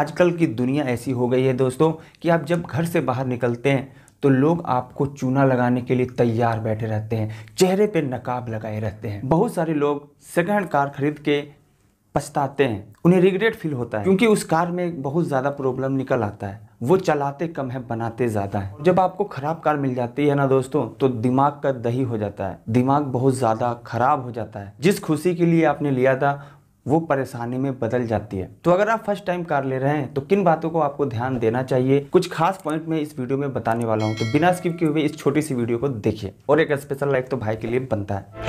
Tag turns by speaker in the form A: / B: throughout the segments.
A: आजकल की दुनिया ऐसी हो गई है दोस्तों कि आप जब घर से बाहर निकलते हैं तो लोग आपको चूना लगाने के लिए तैयार बैठे रहते हैं चेहरे पे नकाब लगाए रहते हैं बहुत सारे लोग सेकेंड हैंड कार खरीद के पछताते हैं उन्हें रिग्रेट फील होता है क्योंकि उस कार में बहुत ज़्यादा प्रॉब्लम निकल आता है वो चलाते कम है बनाते ज़्यादा है जब आपको ख़राब कार मिल जाती है ना दोस्तों तो दिमाग का दही हो जाता है दिमाग बहुत ज़्यादा ख़राब हो जाता है जिस खुशी के लिए आपने लिया था वो परेशानी में बदल जाती है तो अगर आप फर्स्ट टाइम कार ले रहे हैं तो किन बातों को आपको ध्यान देना चाहिए कुछ खास पॉइंट मैं इस वीडियो में बताने वाला हूँ तो बिना स्किप किए हुए इस छोटी सी वीडियो को देखिए और एक स्पेशल लाइक तो भाई के लिए बनता है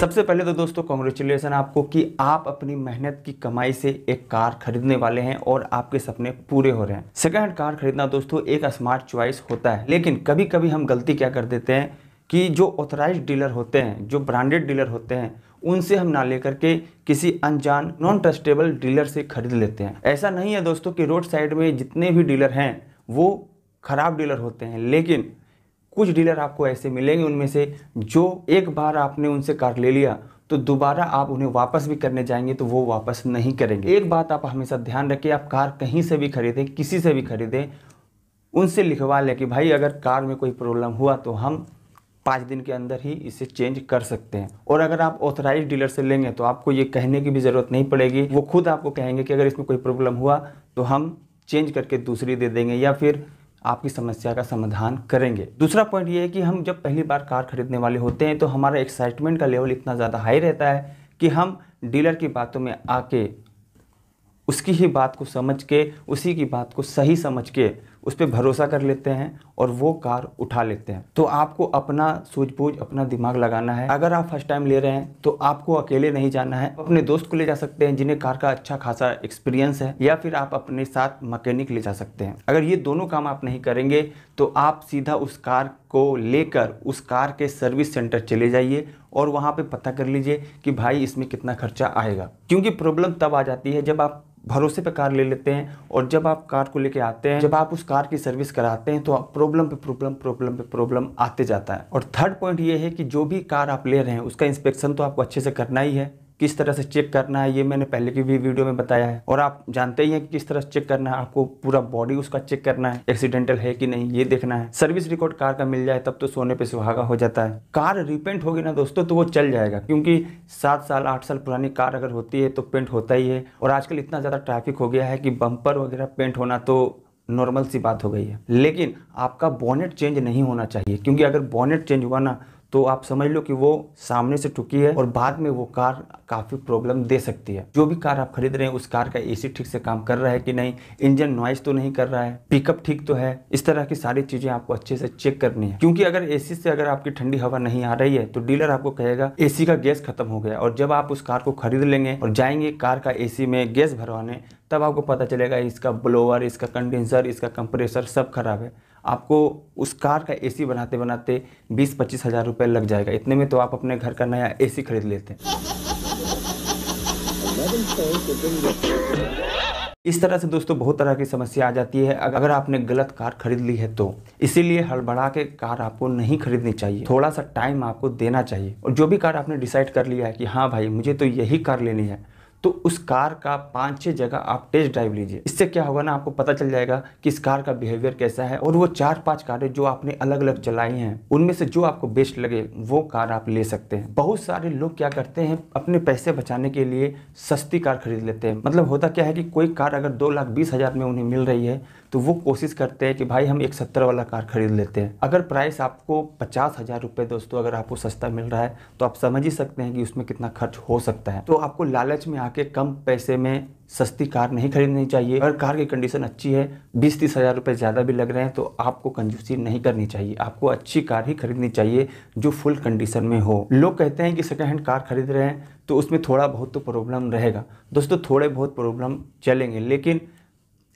A: सबसे पहले तो दोस्तों कॉन्ग्रेचुलेसन आपको कि आप अपनी मेहनत की कमाई से एक कार खरीदने वाले हैं और आपके सपने पूरे हो रहे हैं सेकेंड हैंड कार खरीदना दोस्तों एक स्मार्ट चॉइस होता है लेकिन कभी कभी हम गलती क्या कर देते हैं कि जो ऑथराइज डीलर होते हैं जो ब्रांडेड डीलर होते हैं उनसे हम ना लेकर के किसी अनजान नॉन ट्रस्टेबल डीलर से खरीद लेते हैं ऐसा नहीं है दोस्तों कि रोड साइड में जितने भी डीलर हैं वो ख़राब डीलर होते हैं लेकिन कुछ डीलर आपको ऐसे मिलेंगे उनमें से जो एक बार आपने उनसे कार ले लिया तो दोबारा आप उन्हें वापस भी करने जाएंगे तो वो वापस नहीं करेंगे एक बात आप हमेशा ध्यान रखिए आप कार कहीं से भी खरीदें किसी से भी खरीदें उनसे लिखवा लें कि भाई अगर कार में कोई प्रॉब्लम हुआ तो हम पाँच दिन के अंदर ही इसे चेंज कर सकते हैं और अगर आप ऑथराइज डीलर से लेंगे तो आपको ये कहने की भी ज़रूरत नहीं पड़ेगी वो खुद आपको कहेंगे कि अगर इसमें कोई प्रॉब्लम हुआ तो हम चेंज करके दूसरी दे देंगे या फिर आपकी समस्या का समाधान करेंगे दूसरा पॉइंट ये है कि हम जब पहली बार कार खरीदने वाले होते हैं तो हमारा एक्साइटमेंट का लेवल इतना ज़्यादा हाई रहता है कि हम डीलर की बातों में आके उसकी ही बात को समझ के उसी की बात को सही समझ के उस पर भरोसा कर लेते हैं और वो कार उठा लेते हैं तो आपको अपना सूझबूझ अपना दिमाग लगाना है अगर आप फर्स्ट टाइम ले रहे हैं तो आपको अकेले नहीं जाना है अपने दोस्त को ले जा सकते हैं जिन्हें कार का अच्छा खासा एक्सपीरियंस है या फिर आप अपने साथ मकैनिक ले जा सकते हैं अगर ये दोनों काम आप नहीं करेंगे तो आप सीधा उस कार को लेकर उस कार के सर्विस सेंटर चले जाइए और वहाँ पे पता कर लीजिए कि भाई इसमें कितना खर्चा आएगा क्योंकि प्रॉब्लम तब आ जाती है जब आप भरोसे पर कार ले लेते हैं और जब आप कार को लेके आते हैं जब आप उस कार की सर्विस कराते हैं तो आप प्रॉब्लम पे प्रॉब्लम प्रॉब्लम पे प्रॉब्लम आते जाता है और थर्ड पॉइंट ये है कि जो भी कार आप ले रहे हैं उसका इंस्पेक्शन तो आपको अच्छे से करना ही है किस तरह से चेक करना है ये मैंने पहले की भी वीडियो में बताया है और आप जानते ही हैं कि किस तरह से चेक करना है आपको पूरा बॉडी उसका चेक करना है एक्सीडेंटल है कि नहीं ये देखना है सर्विस रिकॉर्ड कार का मिल जाए तब तो सोने पे सुहागा हो जाता है कार रिपेंट होगी ना दोस्तों तो वो चल जाएगा क्योंकि सात साल आठ साल पुरानी कार अगर होती है तो पेंट होता ही है और आजकल इतना ज़्यादा ट्रैफिक हो गया है कि बम्पर वगैरह पेंट होना तो नॉर्मल सी बात हो गई है लेकिन आपका बॉनेट चेंज नहीं होना चाहिए क्योंकि अगर बॉनेट चेंज हुआ ना तो आप समझ लो कि वो सामने से ठुकी है और बाद में वो कार काफ़ी प्रॉब्लम दे सकती है जो भी कार आप खरीद रहे हैं उस कार का एसी ठीक से काम कर रहा है कि नहीं इंजन नॉइज तो नहीं कर रहा है पिकअप ठीक तो है इस तरह की सारी चीज़ें आपको अच्छे से चेक करनी है क्योंकि अगर एसी से अगर आपकी ठंडी हवा नहीं आ रही है तो डीलर आपको कहेगा ए का गैस खत्म हो गया और जब आप उस कार को खरीद लेंगे और जाएंगे कार का ए में गैस भरवाने तब आपको पता चलेगा इसका ब्लोअर इसका कंडेंसर इसका कंप्रेसर सब खराब है आपको उस कार का एसी बनाते बनाते बीस पच्चीस हज़ार रुपये लग जाएगा इतने में तो आप अपने घर का नया एसी खरीद लेते हैं इस तरह से दोस्तों बहुत तरह की समस्या आ जाती है अगर आपने गलत कार खरीद ली है तो इसीलिए हड़बड़ा के कार आपको नहीं खरीदनी चाहिए थोड़ा सा टाइम आपको देना चाहिए और जो भी कार आपने डिसाइड कर लिया है कि हाँ भाई मुझे तो यही कार लेनी है तो उस कार का पाँच छह जगह आप टेस्ट ड्राइव लीजिए इससे क्या होगा ना आपको पता चल जाएगा कि इस कार का बिहेवियर कैसा है और वो चार पाँच कारें जो आपने अलग अलग चलाई हैं उनमें से जो आपको बेस्ट लगे वो कार आप ले सकते हैं बहुत सारे लोग क्या करते हैं अपने पैसे बचाने के लिए सस्ती कार खरीद लेते हैं मतलब होता क्या है कि कोई कार अगर दो लाख बीस हज़ार में उन्हें मिल रही है तो वो कोशिश करते हैं कि भाई हम एक सत्तर वाला कार खरीद लेते हैं अगर प्राइस आपको पचास हज़ार रुपए दोस्तों अगर आपको सस्ता मिल रहा है तो आप समझ ही सकते हैं कि उसमें कितना खर्च हो सकता है तो आपको लालच में आके कम पैसे में सस्ती कार नहीं खरीदनी चाहिए अगर कार की कंडीशन अच्छी है बीस तीस हज़ार रुपये ज़्यादा भी लग रहे हैं तो आपको कंजूसी नहीं करनी चाहिए आपको अच्छी कार ही खरीदनी चाहिए जो फुल कंडीशन में हो लोग कहते हैं कि सेकेंड हैंड कार खरीद रहे हैं तो उसमें थोड़ा बहुत तो प्रॉब्लम रहेगा दोस्तों थोड़े बहुत प्रॉब्लम चलेंगे लेकिन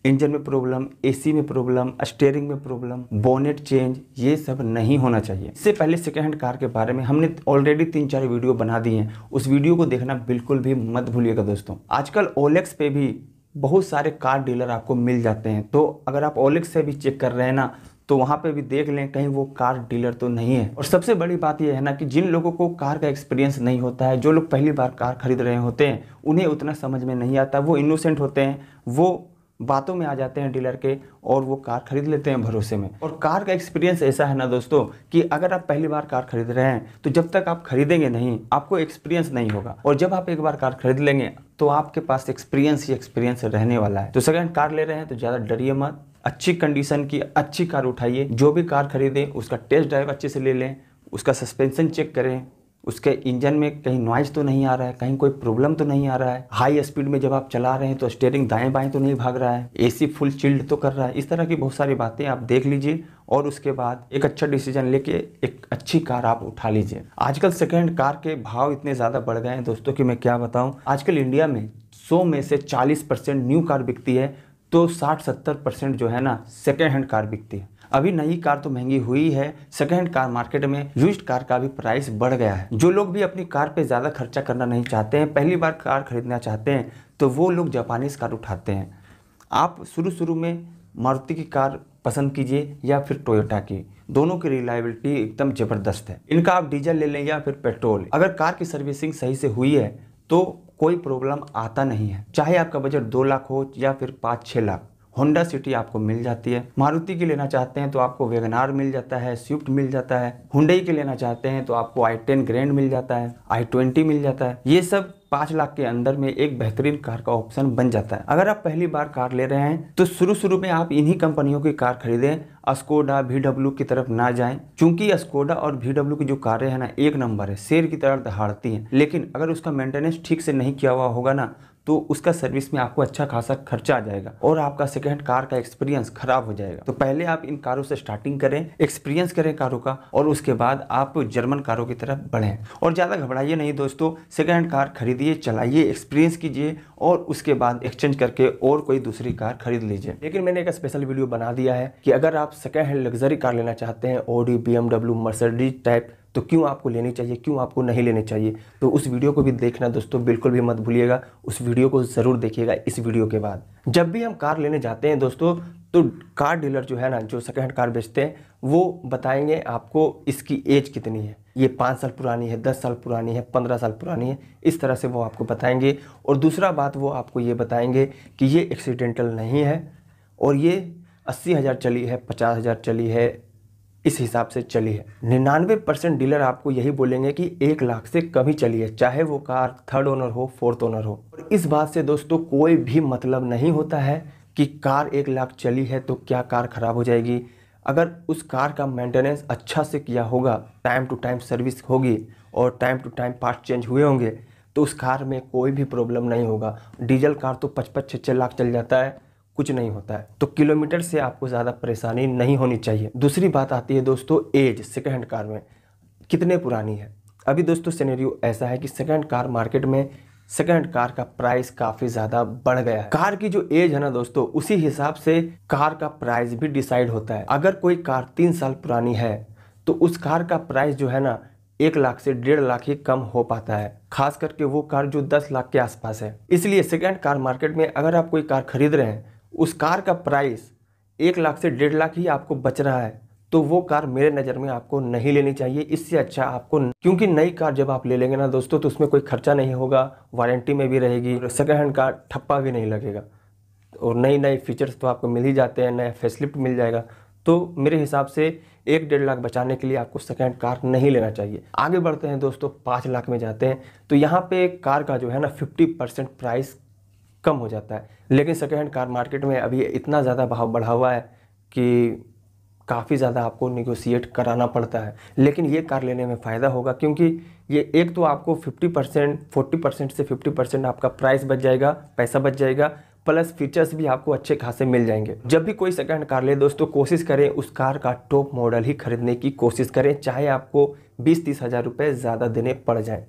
A: इंजन में प्रॉब्लम एसी में प्रॉब्लम स्टेयरिंग में प्रॉब्लम बोनेट चेंज ये सब नहीं होना चाहिए इससे पहले सेकेंड हैंड कार के बारे में हमने ऑलरेडी तीन चार वीडियो बना दी हैं उस वीडियो को देखना बिल्कुल भी मत भूलिएगा दोस्तों आजकल ओलेक्स पे भी बहुत सारे कार डीलर आपको मिल जाते हैं तो अगर आप ओलेक्स से भी चेक कर रहे हैं ना तो वहाँ पे भी देख लें कहीं वो कार डीलर तो नहीं है और सबसे बड़ी बात यह है ना कि जिन लोगों को कार का एक्सपीरियंस नहीं होता है जो लोग पहली बार कार खरीद रहे होते हैं उन्हें उतना समझ में नहीं आता वो इनोसेंट होते हैं वो बातों में आ जाते हैं डीलर के और वो कार खरीद लेते हैं भरोसे में और कार का एक्सपीरियंस ऐसा है ना दोस्तों कि अगर आप पहली बार कार खरीद रहे हैं तो जब तक आप खरीदेंगे नहीं आपको एक्सपीरियंस नहीं होगा और जब आप एक बार कार खरीद लेंगे तो आपके पास एक्सपीरियंस ही एक्सपीरियंस रहने वाला है तो सेकेंड कार ले रहे हैं तो ज़्यादा डरिए मत अच्छी कंडीशन की अच्छी कार उठाइए जो भी कार खरीदें उसका टेस्ट ड्राइव अच्छे से ले लें उसका सस्पेंशन चेक करें उसके इंजन में कहीं नॉइज तो नहीं आ रहा है कहीं कोई प्रॉब्लम तो नहीं आ रहा है हाई स्पीड में जब आप चला रहे हैं तो स्टेयरिंग दाएं बाएं तो नहीं भाग रहा है एसी फुल चिल्ड तो कर रहा है इस तरह की बहुत सारी बातें आप देख लीजिए और उसके बाद एक अच्छा डिसीजन लेके एक अच्छी कार आप उठा लीजिए आजकल सेकेंड कार के भाव इतने ज़्यादा बढ़ गए हैं दोस्तों की मैं क्या बताऊँ आजकल इंडिया में सौ में से चालीस न्यू कार बिकती है तो साठ सत्तर परसेंट जो है ना सेकेंड हैंड कार बिकती है अभी नई कार तो महंगी हुई है सेकेंड कार मार्केट में यूज कार का भी प्राइस बढ़ गया है जो लोग भी अपनी कार पे ज़्यादा खर्चा करना नहीं चाहते हैं पहली बार कार खरीदना चाहते हैं तो वो लोग जापानीज कार उठाते हैं आप शुरू शुरू में मारुति की कार पसंद कीजिए या फिर टोयोटा की दोनों की रिलायबिलिटी एकदम ज़बरदस्त है इनका आप डीजल ले लें या फिर पेट्रोल अगर कार की सर्विसिंग सही से हुई है तो कोई प्रॉब्लम आता नहीं है चाहे आपका बजट दो लाख हो या फिर पाँच छः लाख होंडा सिटी आपको मिल जाती है मारुति की लेना चाहते हैं तो आपको वेगनार मिल जाता है स्विफ्ट मिल जाता है हुंडई की लेना चाहते हैं तो आपको आई टेन ग्रैंड मिल जाता है आई ट्वेंटी मिल जाता है ये सब पाँच लाख के अंदर में एक बेहतरीन कार का ऑप्शन बन जाता है अगर आप पहली बार कार ले रहे हैं तो शुरू शुरू में आप इन्हीं कंपनियों की कार खरीदें अस्कोडा भी की तरफ ना जाएं क्योंकि अस्कोडा और भी की जो कारें हैं ना एक नंबर है शेर की तरह दहाड़ती हैं लेकिन अगर उसका मेंटेनेंस ठीक से नहीं किया हुआ होगा ना तो उसका सर्विस में आपको अच्छा खासा खर्चा आ जाएगा और आपका सेकेंड कार का एक्सपीरियंस खराब हो जाएगा तो पहले आप इन कारों से स्टार्टिंग करें एक्सपीरियंस करें कारों का और उसके बाद आप जर्मन कारों की तरफ बढ़ें और ज़्यादा घबराइए नहीं दोस्तों सेकेंड हैंड कार खरीदिए चलाइए एक्सपीरियंस कीजिए और उसके बाद एक्सचेंज करके और कोई दूसरी कार खरीद लीजिए लेकिन मैंने एक स्पेशल वीडियो बना दिया है कि अगर आप सेकेंड हैंड लग्जरी कार लेना चाहते हैं Audi BMW Mercedes type तो क्यों आपको लेनी चाहिए क्यों आपको नहीं लेनी चाहिए तो उस वीडियो को भी देखना दोस्तों बिल्कुल भी मत भूलिएगा उस वीडियो को ज़रूर देखिएगा इस वीडियो के बाद जब भी हम कार लेने जाते हैं दोस्तों तो कार डीलर जो है ना जो सेकेंड हैंड कार बेचते हैं वो बताएंगे आपको इसकी एज कितनी है ये पाँच साल पुरानी है दस साल पुरानी है पंद्रह साल पुरानी है इस तरह से वो आपको बताएंगे और दूसरा बात वो आपको ये बताएंगे कि ये एक्सीडेंटल नहीं है और ये अस्सी हज़ार चली है पचास हज़ार चली है इस हिसाब से चली है निन्यानवे परसेंट डीलर आपको यही बोलेंगे कि एक लाख से कम ही चली है चाहे वो कार थर्ड ओनर हो फोर्थ ओनर हो और इस बात से दोस्तों कोई भी मतलब नहीं होता है कि कार एक लाख चली है तो क्या कार ख़राब हो जाएगी अगर उस कार का मेंटेनेंस अच्छा से किया होगा टाइम टू टाइम सर्विस होगी और time to time part change हुए होंगे तो उस कार में कोई भी प्रॉब्लम नहीं होगा डीजल कार तो पचपन छः लाख चल जाता है कुछ नहीं होता है तो किलोमीटर से आपको ज़्यादा परेशानी नहीं होनी चाहिए दूसरी बात आती है दोस्तों एज सेकेंड हैंड कार में कितने पुरानी है अभी दोस्तों सिनेरियो ऐसा है कि सेकेंड कार मार्केट में सेकेंड कार का प्राइस काफ़ी ज़्यादा बढ़ गया है कार की जो एज है ना दोस्तों उसी हिसाब से कार का प्राइस भी डिसाइड होता है अगर कोई कार तीन साल पुरानी है तो उस कार का प्राइस जो है ना एक लाख से डेढ़ लाख ही कम हो पाता है खास करके वो कार जो दस लाख के आसपास है इसलिए सेकेंड कार मार्केट में अगर आप कोई कार खरीद रहे हैं उस कार का प्राइस एक लाख से डेढ़ लाख ही आपको बच रहा है तो वो कार मेरे नज़र में आपको नहीं लेनी चाहिए इससे अच्छा आपको क्योंकि नई कार जब आप ले लेंगे ना दोस्तों तो उसमें कोई खर्चा नहीं होगा वारंटी में भी रहेगी सेकेंड हैंड कार ठप्पा भी नहीं लगेगा और नई नए फीचर्स तो आपको मिल ही जाते हैं नया फेसलिफ्ट मिल जाएगा तो मेरे हिसाब से एक डेढ़ लाख बचाने के लिए आपको सेकेंड कार नहीं लेना चाहिए आगे बढ़ते हैं दोस्तों पाँच लाख में जाते हैं तो यहाँ पे कार का जो है ना फिफ्टी परसेंट प्राइस कम हो जाता है लेकिन सेकेंड हैंड कार मार्केट में अभी इतना ज़्यादा भाव बढ़ा हुआ है कि काफ़ी ज़्यादा आपको निगोशिएट कराना पड़ता है लेकिन ये कार लेने में फ़ायदा होगा क्योंकि ये एक तो आपको 50 परसेंट फोर्टी परसेंट से 50 परसेंट आपका प्राइस बच जाएगा पैसा बच जाएगा प्लस फीचर्स भी आपको अच्छे खासे मिल जाएंगे जब भी कोई सेकंड कार ले दोस्तों कोशिश करें उस कार का टॉप मॉडल ही खरीदने की कोशिश करें चाहे आपको बीस तीस हज़ार रुपये ज़्यादा देने पड़ जाएँ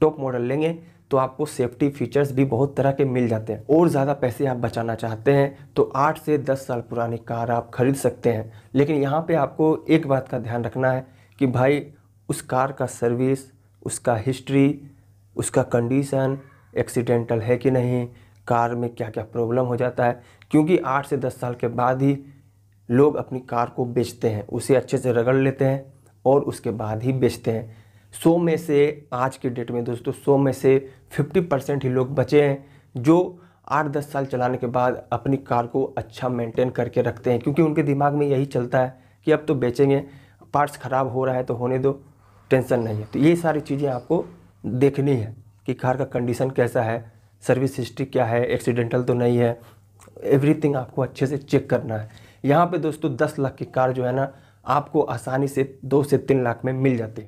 A: टॉप मॉडल लेंगे तो आपको सेफ्टी फीचर्स भी बहुत तरह के मिल जाते हैं और ज़्यादा पैसे आप बचाना चाहते हैं तो आठ से दस साल पुरानी कार आप खरीद सकते हैं लेकिन यहाँ पर आपको एक बात का ध्यान रखना है कि भाई उस कार का सर्विस उसका हिस्ट्री उसका कंडीशन एक्सीडेंटल है कि नहीं कार में क्या क्या प्रॉब्लम हो जाता है क्योंकि आठ से दस साल के बाद ही लोग अपनी कार को बेचते हैं उसे अच्छे से रगड़ लेते हैं और उसके बाद ही बेचते हैं सौ में से आज के डेट में दोस्तों सौ में से फिफ्टी परसेंट ही लोग बचे हैं जो आठ दस साल चलाने के बाद अपनी कार को अच्छा मेंटेन करके रखते हैं क्योंकि उनके दिमाग में यही चलता है कि अब तो बेचेंगे पार्ट्स ख़राब हो रहा है तो होने दो टेंशन नहीं है तो ये सारी चीज़ें आपको देखनी है कि कार का कंडीशन कैसा है सर्विस हिस्ट्री क्या है एक्सीडेंटल तो नहीं है एवरीथिंग आपको अच्छे से चेक करना है यहाँ पे दोस्तों दस लाख की कार जो है ना आपको आसानी से दो से तीन लाख में मिल जाती है